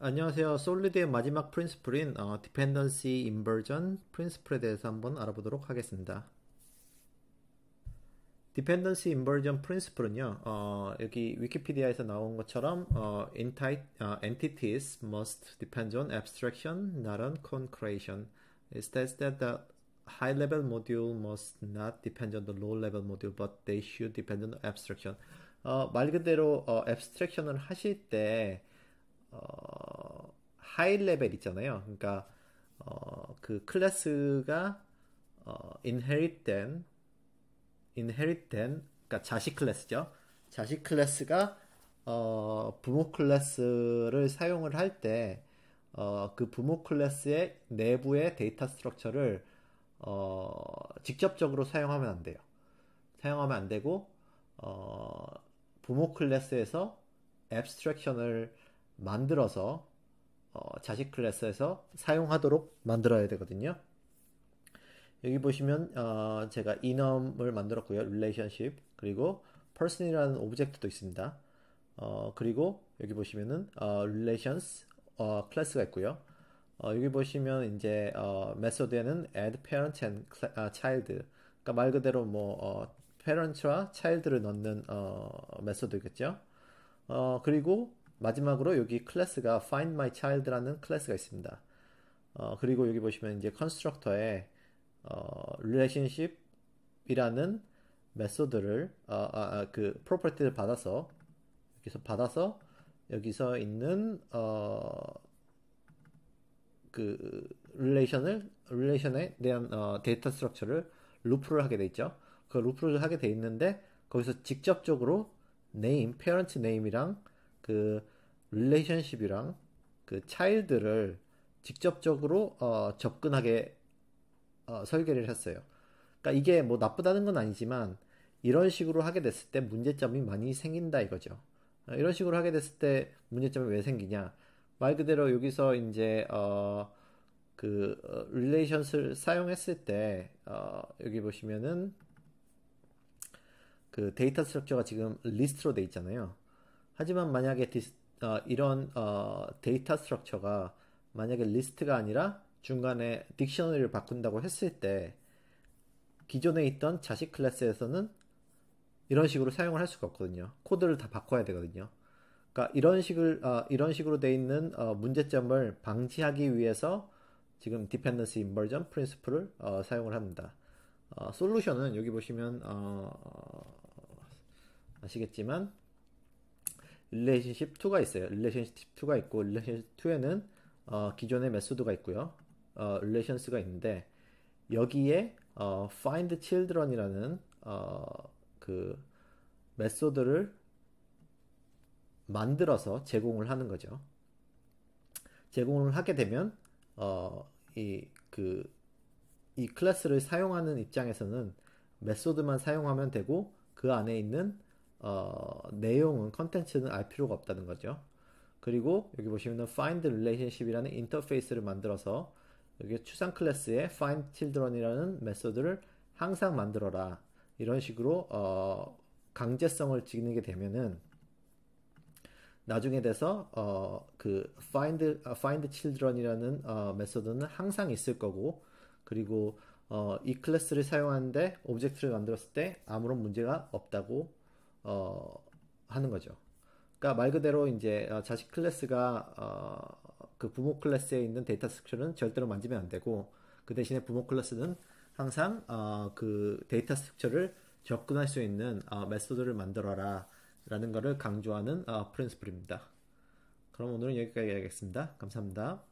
안녕하세요. 솔리드의 마지막 프린스플인 어, Dependency Inversion 프린스플에 대해서 한번 알아보도록 하겠습니다. Dependency Inversion Principle은요. 어, 여기 위키피디아에서 나온 것처럼 어, enti 어, Entities must depend on abstraction, not on concretion. It states that the high-level module must not depend on the low-level module, but they should depend on abstraction. 어, 말 그대로 어, abstraction을 하실 때 어, 하이 레벨 있잖아요. 그러니까 어, 그 클래스가 어, inherit 된 inherit 된 그러니까 자식 클래스죠. 자식 클래스가 어, 부모 클래스를 사용을 할 때그 어, 부모 클래스의 내부의 데이터 스트럭처를 어, 직접적으로 사용하면 안 돼요. 사용하면 안 되고 어, 부모 클래스에서 앱스트랙션을 만들어서 어, 자식 클래스에서 사용하도록 만들어야 되거든요. 여기 보시면 어, 제가 이넘을 만들었고요. relationship 그리고 person이라는 오브젝트도 있습니다. 어, 그리고 여기 보시면은 어, relations 어, 클래스가 있고요. 어, 여기 보시면 이제 어, 메소드에는 add parent and 아, child 그러니까 말 그대로 뭐 어, parent와 child를 넣는 어, 메소드겠죠. 어, 그리고 마지막으로 여기 클래스가 find my child라는 클래스가 있습니다. 어, 그리고 여기 보시면 이제 컨스트럭터에 어, relationship이라는 메소드를 아, 아, 아, 그 프로퍼티를 받아서 여기서 받아서 여기서 있는 어, 그 릴레이션을 릴레이션에 대한 어, 데이터 스트럭처를 루프를 하게 돼 있죠. 그 루프를 하게 돼 있는데 거기서 직접적으로 name, parent name이랑 그 릴레이션십이랑 그 차일드를 직접적으로 어, 접근하게 어, 설계를 했어요. 그러니까 이게 뭐 나쁘다는 건 아니지만 이런 식으로 하게 됐을 때 문제점이 많이 생긴다 이거죠. 어, 이런 식으로 하게 됐을 때 문제점이 왜 생기냐? 말 그대로 여기서 이제 어, 그 릴레이션스를 어, 사용했을 때 어, 여기 보시면은 그 데이터 스트럭처가 지금 리스트로 돼 있잖아요. 하지만 만약에 디스, 어, 이런 어, 데이터 스트럭처가 만약에 리스트가 아니라 중간에 딕셔너리를 바꾼다고 했을 때 기존에 있던 자식 클래스에서는 이런 식으로 사용을 할 수가 없거든요. 코드를 다 바꿔야 되거든요. 그러니까 이런 식을 어, 이런 식으로 돼 있는 어, 문제점을 방지하기 위해서 지금 디펜던시 인버전 프린스프를 사용을 합니다. 솔루션은 어, 여기 보시면 어, 아시겠지만 r e l a 릴레이션십 2가 있어요. r e l a 릴레이션십 2가 있고 r e l a 릴레이션십 2에는 어, 기존의 메소드가 있고요. 어, relations가 있는데 여기에 어, find children이라는 어, 그 메소드를 만들어서 제공을 하는 거죠. 제공을 하게 되면 어, 이그이 그, 클래스를 사용하는 입장에서는 메소드만 사용하면 되고 그 안에 있는 어, 내용은 컨텐츠는 알 필요가 없다는 거죠. 그리고 여기 보시면 find relationship이라는 인터페이스를 만들어서 여기 추상 클래스에 find children이라는 메소드를 항상 만들어라 이런 식으로 어, 강제성을 지니게 되면은 나중에 돼서 어, 그 find 어, find children이라는 어, 메소드는 항상 있을 거고 그리고 어, 이 클래스를 사용하는데 오브젝트를 만들었을 때 아무런 문제가 없다고 어, 하는 거죠. 그러니까 말 그대로 이제 어, 자식 클래스가 어, 그 부모 클래스에 있는 데이터 스트럭처는 절대로 만지면 안 되고 그 대신에 부모 클래스는 항상 어, 그 데이터 스트럭처를 접근할 수 있는 어, 메소드를 만들어라 라는 것을 강조하는 어, 프린스플입니다. 그럼 오늘은 여기까지 하겠습니다. 감사합니다.